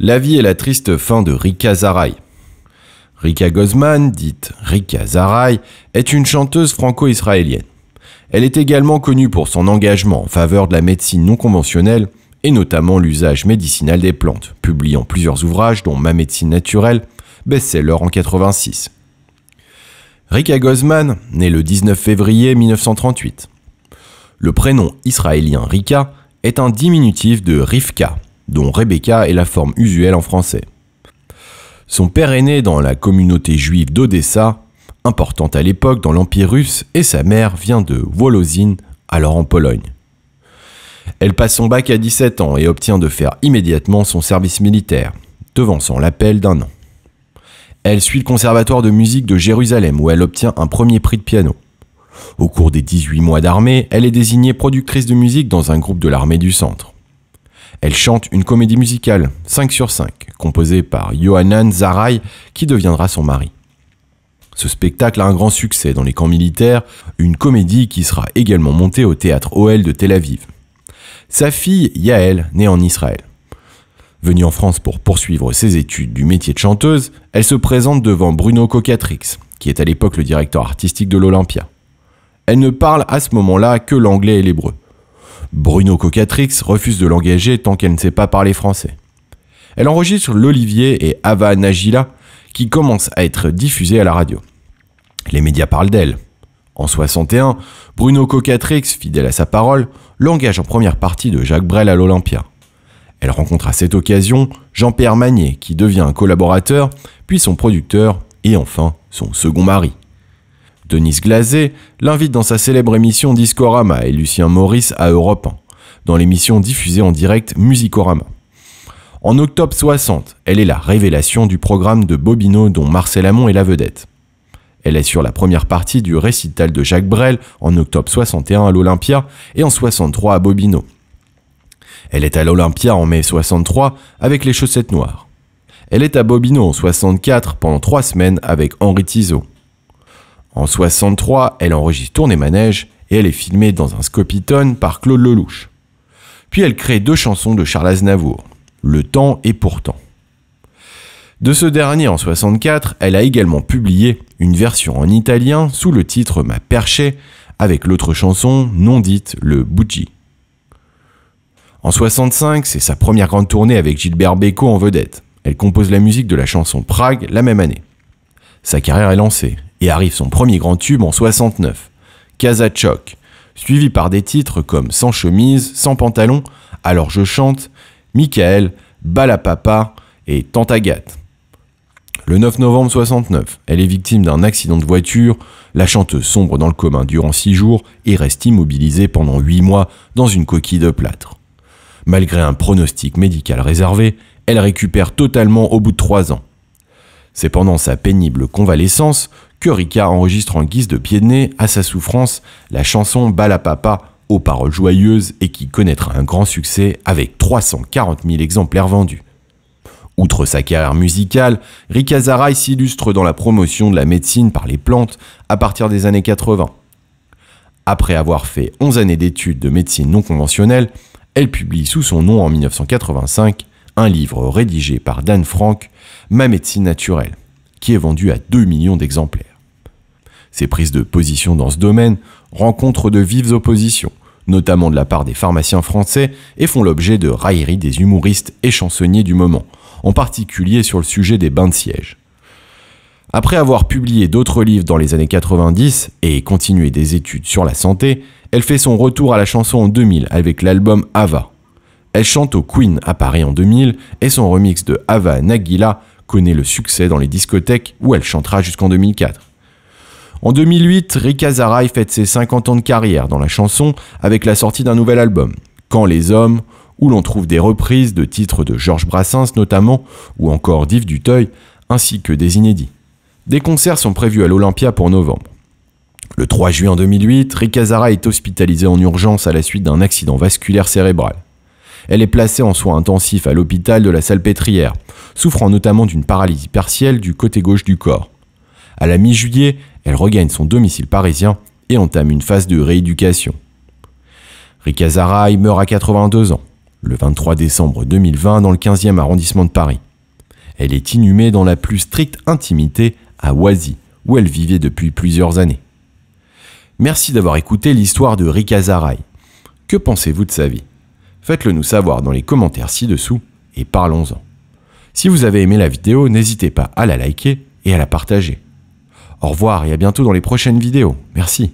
la vie et la triste fin de Rika Zarai. Rika Gozman, dite Rika Zarai, est une chanteuse franco-israélienne. Elle est également connue pour son engagement en faveur de la médecine non conventionnelle et notamment l'usage médicinal des plantes, publiant plusieurs ouvrages dont Ma médecine naturelle, best-seller en 86. Rika Gozman, née le 19 février 1938. Le prénom israélien Rika est un diminutif de Rivka, dont Rebecca est la forme usuelle en français. Son père est né dans la communauté juive d'Odessa, importante à l'époque dans l'Empire russe, et sa mère vient de Wolozin, alors en Pologne. Elle passe son bac à 17 ans et obtient de faire immédiatement son service militaire, devançant l'appel d'un an. Elle suit le conservatoire de musique de Jérusalem où elle obtient un premier prix de piano. Au cours des 18 mois d'armée, elle est désignée productrice de musique dans un groupe de l'armée du centre. Elle chante une comédie musicale, 5 sur 5, composée par Yohanan Zaray, qui deviendra son mari. Ce spectacle a un grand succès dans les camps militaires, une comédie qui sera également montée au théâtre OL de Tel Aviv. Sa fille, Yael, naît en Israël. Venue en France pour poursuivre ses études du métier de chanteuse, elle se présente devant Bruno Cocatrix, qui est à l'époque le directeur artistique de l'Olympia. Elle ne parle à ce moment-là que l'anglais et l'hébreu. Bruno Cocatrix refuse de l'engager tant qu'elle ne sait pas parler français. Elle enregistre L'Olivier et Ava Nagila, qui commencent à être diffusées à la radio. Les médias parlent d'elle. En 61, Bruno Cocatrix, fidèle à sa parole, l'engage en première partie de Jacques Brel à l'Olympia. Elle rencontre à cette occasion Jean-Pierre Magnier, qui devient un collaborateur, puis son producteur, et enfin son second mari. Denise Glazé l'invite dans sa célèbre émission Discorama et Lucien Maurice à Europe 1, dans l'émission diffusée en direct Musicorama. En octobre 60, elle est la révélation du programme de Bobino dont Marcel Amont est la vedette. Elle est sur la première partie du récital de Jacques Brel en octobre 61 à l'Olympia et en 63 à Bobino. Elle est à l'Olympia en mai 63 avec les chaussettes noires. Elle est à Bobino en 64 pendant trois semaines avec Henri Tizot. En 63, elle enregistre Tournée Manège et elle est filmée dans un scopitone par Claude Lelouch. Puis elle crée deux chansons de Charles Aznavour, Le temps et pourtant. De ce dernier en 64, elle a également publié une version en italien sous le titre Ma Perchée avec l'autre chanson non dite Le Bucci. En 65, c'est sa première grande tournée avec Gilbert Bécaud en vedette. Elle compose la musique de la chanson Prague la même année. Sa carrière est lancée et arrive son premier grand tube en 69, Casa suivi par des titres comme Sans chemise, Sans pantalon, Alors je chante, Michael, papa et Agathe. Le 9 novembre 69, elle est victime d'un accident de voiture, la chanteuse sombre dans le commun durant 6 jours et reste immobilisée pendant 8 mois dans une coquille de plâtre. Malgré un pronostic médical réservé, elle récupère totalement au bout de 3 ans. C'est pendant sa pénible convalescence que Rika enregistre en guise de pied de nez à sa souffrance la chanson Bala Papa aux paroles joyeuses et qui connaîtra un grand succès avec 340 000 exemplaires vendus. Outre sa carrière musicale, Rika Zaraï s'illustre dans la promotion de la médecine par les plantes à partir des années 80. Après avoir fait 11 années d'études de médecine non conventionnelle, elle publie sous son nom en 1985 un livre rédigé par Dan Frank, Ma médecine naturelle, qui est vendu à 2 millions d'exemplaires. Ses prises de position dans ce domaine rencontrent de vives oppositions, notamment de la part des pharmaciens français, et font l'objet de railleries des humoristes et chansonniers du moment, en particulier sur le sujet des bains de siège. Après avoir publié d'autres livres dans les années 90 et continué des études sur la santé, elle fait son retour à la chanson en 2000 avec l'album Ava. Elle chante au Queen à Paris en 2000 et son remix de Ava Nagila connaît le succès dans les discothèques où elle chantera jusqu'en 2004. En 2008, Rika Azaray fête ses 50 ans de carrière dans la chanson avec la sortie d'un nouvel album, Quand les hommes, où l'on trouve des reprises de titres de Georges Brassens notamment, ou encore d'Yves Duteuil, ainsi que des inédits. Des concerts sont prévus à l'Olympia pour novembre. Le 3 juin 2008, Rika est hospitalisée en urgence à la suite d'un accident vasculaire cérébral. Elle est placée en soins intensifs à l'hôpital de la Salpêtrière, souffrant notamment d'une paralysie partielle du côté gauche du corps. À la mi-juillet, elle regagne son domicile parisien et entame une phase de rééducation. Zaraï meurt à 82 ans, le 23 décembre 2020 dans le 15e arrondissement de Paris. Elle est inhumée dans la plus stricte intimité à Oisy, où elle vivait depuis plusieurs années. Merci d'avoir écouté l'histoire de Zaraï. Que pensez-vous de sa vie Faites-le nous savoir dans les commentaires ci-dessous et parlons-en. Si vous avez aimé la vidéo, n'hésitez pas à la liker et à la partager. Au revoir et à bientôt dans les prochaines vidéos. Merci.